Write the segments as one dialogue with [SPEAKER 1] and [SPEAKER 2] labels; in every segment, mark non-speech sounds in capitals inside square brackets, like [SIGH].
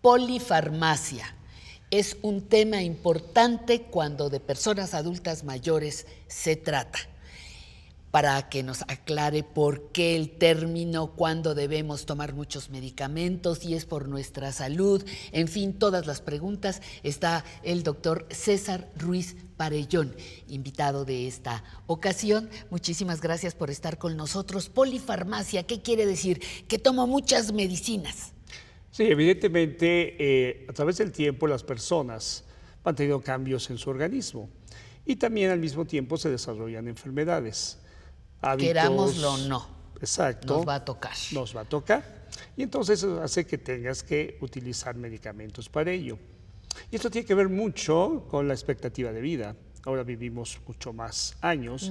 [SPEAKER 1] Polifarmacia. Es un tema importante cuando de personas adultas mayores se trata para que nos aclare por qué el término, cuándo debemos tomar muchos medicamentos, si es por nuestra salud, en fin, todas las preguntas, está el doctor César Ruiz Parellón, invitado de esta ocasión. Muchísimas gracias por estar con nosotros. Polifarmacia, ¿qué quiere decir? Que tomo muchas medicinas.
[SPEAKER 2] Sí, evidentemente eh, a través del tiempo las personas han tenido cambios en su organismo y también al mismo tiempo se desarrollan enfermedades. Hábitos, Querámoslo o no. Exacto. Nos va a tocar. Nos va a tocar. Y entonces hace que tengas que utilizar medicamentos para ello. Y esto tiene que ver mucho con la expectativa de vida. Ahora vivimos mucho más años.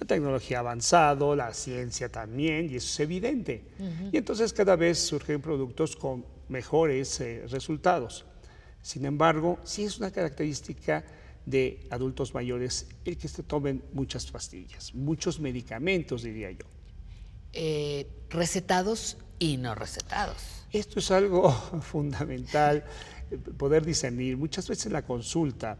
[SPEAKER 2] La tecnología ha avanzado, la ciencia también, y eso es evidente. Y entonces cada vez surgen productos con mejores eh, resultados. Sin embargo, sí es una característica de adultos mayores el que se tomen muchas pastillas, muchos medicamentos, diría yo. Eh, recetados y no recetados. Esto es algo [LAUGHS] fundamental, eh, poder discernir. Muchas veces la consulta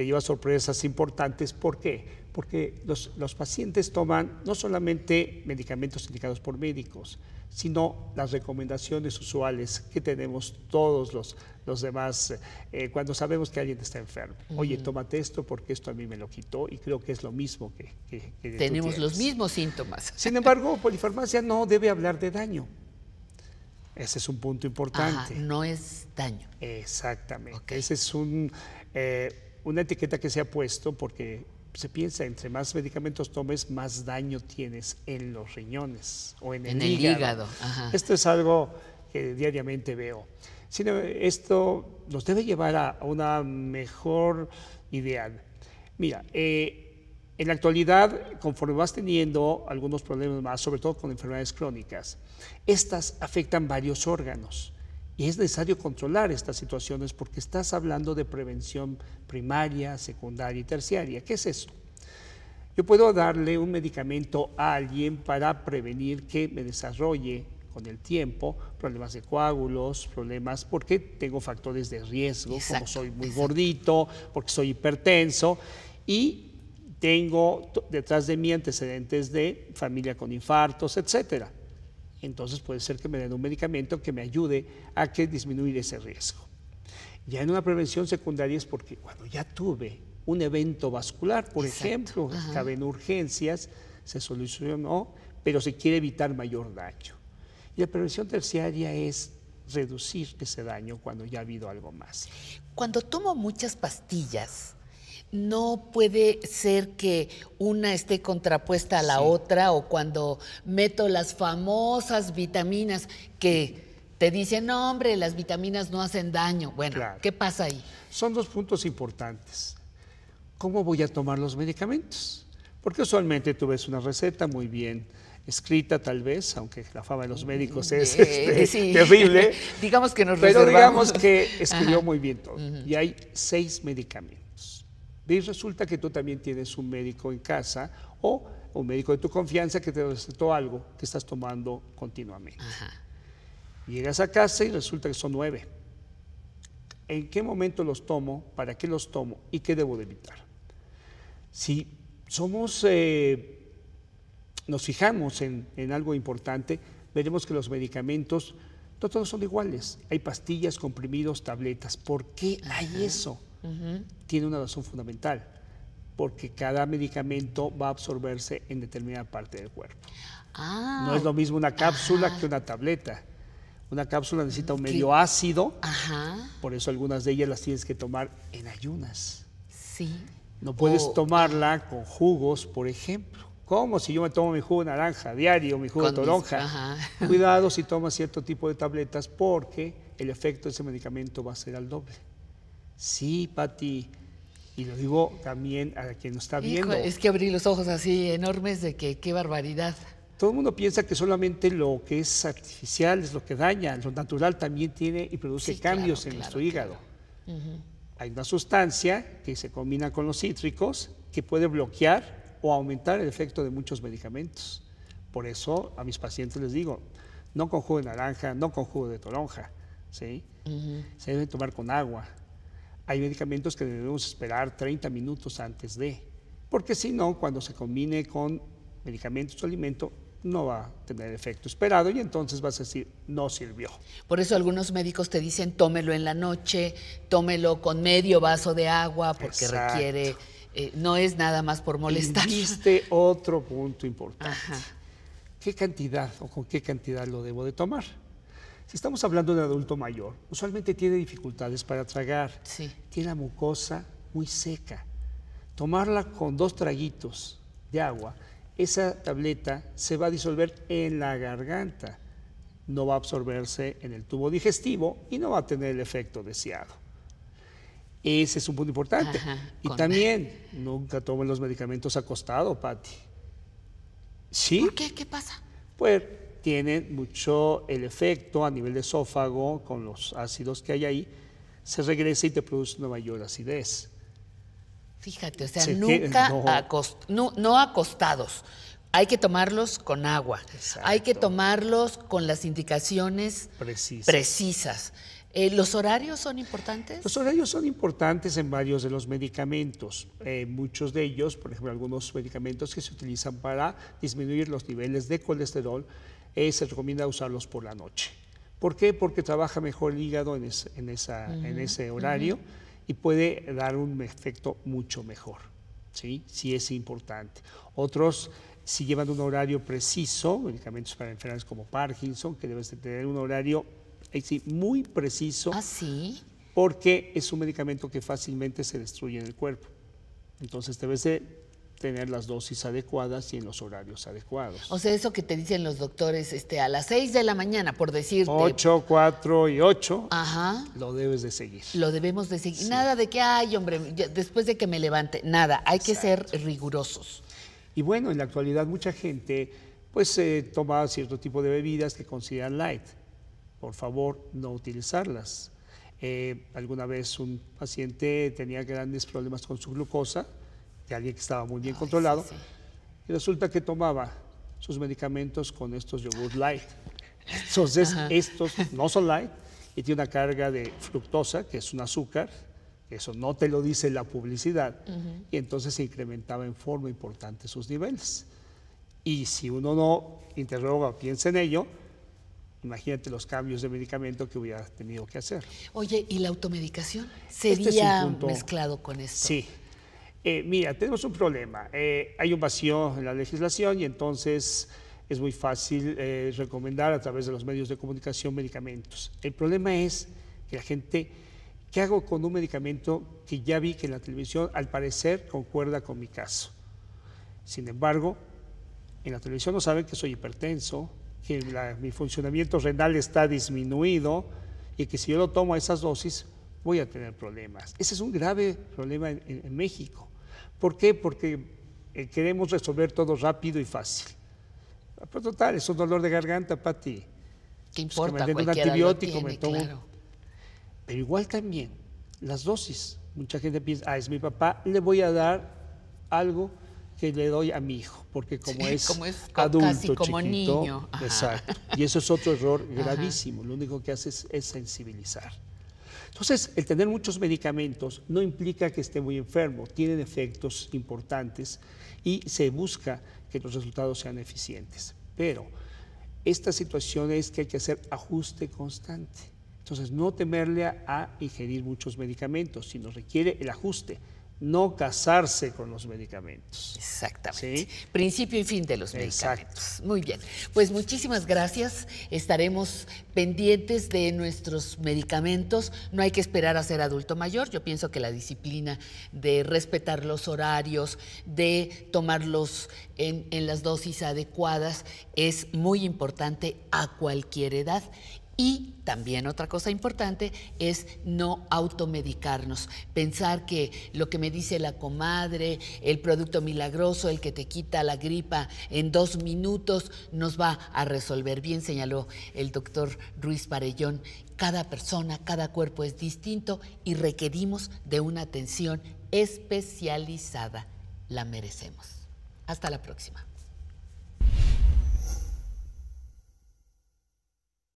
[SPEAKER 2] te lleva sorpresas importantes. ¿Por qué? Porque los, pacientes toman no solamente medicamentos indicados por médicos, sino las recomendaciones usuales que tenemos todos los, los demás eh, cuando sabemos que alguien está enfermo. Oye, tómate esto porque esto a mí me lo quitó y creo que es lo mismo que... tenemos los mismos síntomas. Sin embargo, polifarmacia no debe hablar de daño. Ese es un punto importante. no es daño. Exactamente. Ese es un... Eh, una etiqueta que se ha puesto porque se piensa, entre más medicamentos tomes, más daño tienes en los riñones o en, el, hígado. Esto es algo que diariamente veo. Sino em, esto nos debe llevar a una mejor ideal. Mira, eh, en la actualidad, conforme vas teniendo algunos problemas más, sobre todo con enfermedades crónicas, estas afectan varios órganos. Y es necesario controlar estas situaciones porque estás hablando de prevención primaria, secundaria y terciaria. ¿Qué es eso? Yo puedo darle un medicamento a alguien para prevenir que me desarrolle con el tiempo, problemas de coágulos, problemas porque tengo factores de riesgo, como soy muy gordito, porque soy hipertenso y tengo detrás de mí antecedentes de familia con infartos, etcétera entonces puede ser que me den un medicamento que me ayude a que disminuir ese riesgo. Ya en una prevención secundaria es porque cuando ya tuve un evento vascular, por ejemplo, que cabe en urgencias, se solucionó, pero se quiere evitar mayor daño. Y la prevención terciaria es reducir ese daño cuando ya ha habido algo más. Cuando tomo muchas pastillas,
[SPEAKER 1] no puede ser que una esté contrapuesta a la otra o cuando meto las famosas vitaminas que te dicen, no hombre, las vitaminas no hacen daño.
[SPEAKER 2] Bueno, ¿qué pasa ahí? Son dos puntos importantes. ¿Cómo voy a tomar los medicamentos? Porque usualmente tú ves una receta muy bien escrita tal vez, aunque la fama de los médicos mm, es eh, este, eh, terrible. [LAUGHS] digamos que nos Pero digamos que escribió muy bien todo. Y hay seis medicamentos y resulta que tú también tienes un médico en casa o un médico de tu confianza que te recetó algo que estás tomando continuamente. Llegas a casa y resulta que son nueve. ¿En qué momento los tomo? ¿Para qué los tomo? ¿Y qué debo de evitar? Si somos, eh, nos fijamos en, algo importante, veremos que los medicamentos no todos son iguales. Hay pastillas, comprimidos, tabletas. ¿Por qué hay eso? tiene una razón fundamental, porque cada medicamento va a absorberse en determinada parte del cuerpo.
[SPEAKER 1] Ah, no es lo
[SPEAKER 2] mismo una cápsula que una tableta. Una cápsula necesita un medio ácido, por eso algunas de ellas las tienes que tomar en ayunas. Sí. No puedes tomarla con jugos, por ejemplo. ¿Cómo? Si yo me tomo mi jugo de naranja diario, mi jugo de toronja. Cuidado si tomas cierto tipo de tabletas porque el efecto de ese medicamento va a ser al doble. Sí, Patti, Y lo digo también a quien nos está viendo. es
[SPEAKER 1] que abrir los ojos así enormes de que qué barbaridad.
[SPEAKER 2] Todo el mundo piensa que solamente lo que es artificial es lo que daña, lo natural también tiene y produce cambios en nuestro hígado. Hay una sustancia que se combina con los cítricos que puede bloquear o aumentar el efecto de muchos medicamentos. Por eso a mis pacientes les digo, no con jugo de naranja, no con jugo de toronja, ¿sí? se debe tomar con agua, hay medicamentos que debemos esperar 30 minutos antes de, porque si no, cuando se combine con medicamentos o alimento, no va a tener efecto esperado y entonces vas a decir, no sirvió. Por eso algunos médicos te
[SPEAKER 1] dicen, tómelo en la noche, tómelo con medio vaso de agua, porque requiere, eh, no es nada más por molestar. Existe
[SPEAKER 2] otro punto importante. ¿Qué cantidad o con qué cantidad lo debo de tomar? Si estamos hablando de adulto mayor, usualmente tiene dificultades para tragar. Sí. Tiene la mucosa muy seca. Tomarla con dos traguitos de agua, esa tableta se va a disolver en la garganta. No va a absorberse en el tubo digestivo y no va a tener el efecto deseado. Ese es un punto importante. y también, [LAUGHS] nunca tomen los medicamentos acostado, Patti. ¿Sí? ¿Por qué? ¿Qué pasa? Pues tienen mucho el efecto a nivel de esófago con los ácidos que hay ahí, se regresa y te produce una mayor acidez. Fíjate,
[SPEAKER 1] o sea, nunca no. acostados. Hay que tomarlos con agua. Hay que tomarlos con las indicaciones precisas. precisas. Eh, ¿Los horarios son importantes? Los
[SPEAKER 2] horarios son importantes en varios de los medicamentos. Eh, muchos de ellos, por ejemplo, algunos medicamentos que se utilizan para disminuir los niveles de colesterol, eh, se recomienda usarlos por la noche. ¿Por qué? Porque trabaja mejor el hígado en, ese horario y puede dar un efecto mucho mejor, ¿sí? Sí es importante. Otros, si llevan un horario preciso, medicamentos para enfermedades como Parkinson, que debes de tener un horario muy preciso. ¿Ah, Porque es un medicamento que fácilmente se destruye en el cuerpo. Entonces debes de tener las dosis adecuadas y en los horarios adecuados. O sea, eso que
[SPEAKER 1] te dicen los doctores este, a las 6 de la mañana, por decirte. 8,
[SPEAKER 2] 4 y 8. Ajá. Lo debes de seguir.
[SPEAKER 1] Lo debemos de seguir. Nada de que, ay, hombre, después de que me levante,
[SPEAKER 2] nada, hay que ser rigurosos. Y bueno, en la actualidad mucha gente pues eh, toma cierto tipo de bebidas que consideran light. Por favor, no utilizarlas. Eh, alguna vez un paciente tenía grandes problemas con su glucosa, de alguien que estaba muy bien controlado. Y resulta que tomaba sus medicamentos con estos yogur light. Entonces, estos no son light y tiene una carga de fructosa, que es un azúcar, eso no te lo dice la publicidad, y entonces se incrementaba en forma importante sus niveles. Y si uno no interroga o piensa en ello, imagínate los cambios de medicamento que hubiera tenido que hacer.
[SPEAKER 1] Oye, ¿y la automedicación? Este ¿Sería mezclado
[SPEAKER 2] con esto? Sí, eh, mira, tenemos un problema. Eh, hay un vacío en la legislación y entonces es muy fácil eh, recomendar a través de los medios de comunicación medicamentos. El problema es que la gente, ¿qué hago con un medicamento que ya vi que en la televisión al parecer concuerda con mi caso? Sin embargo, en la televisión no saben que soy hipertenso, que mi funcionamiento renal está disminuido y que si yo lo tomo a esas dosis voy a tener problemas. Ese es un grave problema en México. ¿Por qué? Porque eh, queremos resolver todo rápido y fácil. Ah, pues, total, es un dolor de garganta, Pati. ¿Qué pues, importa? Pues un antibiótico, me tomo. Pero igual también, las dosis. Mucha gente piensa, ah, es mi papá, le voy a dar algo que le doy a mi hijo, porque [LAUGHS] como es, adulto, chiquito, Exacto. Y eso es otro error gravísimo. Lo único que hace es sensibilizar. Entonces, el tener muchos medicamentos no implica que esté muy enfermo, tienen efectos importantes y se busca que los resultados sean eficientes. Pero esta situación es que hay que hacer ajuste constante. Entonces, no temerle a, ingerir muchos medicamentos, sino requiere el ajuste no casarse con los medicamentos. Exactamente. Principio y fin de los medicamentos. Muy bien.
[SPEAKER 1] Pues muchísimas gracias. Estaremos pendientes de nuestros medicamentos. No hay que esperar a ser adulto mayor. Yo pienso que la disciplina de respetar los horarios, de tomarlos en las dosis adecuadas, es muy importante a cualquier edad y también otra cosa importante es no automedicarnos, pensar que lo que me dice la comadre, el producto milagroso, el que te quita la gripa en dos minutos, nos va a resolver. Bien señaló el doctor Ruiz Parellón, cada persona, cada cuerpo es distinto y requerimos de una atención especializada. La merecemos. Hasta la próxima.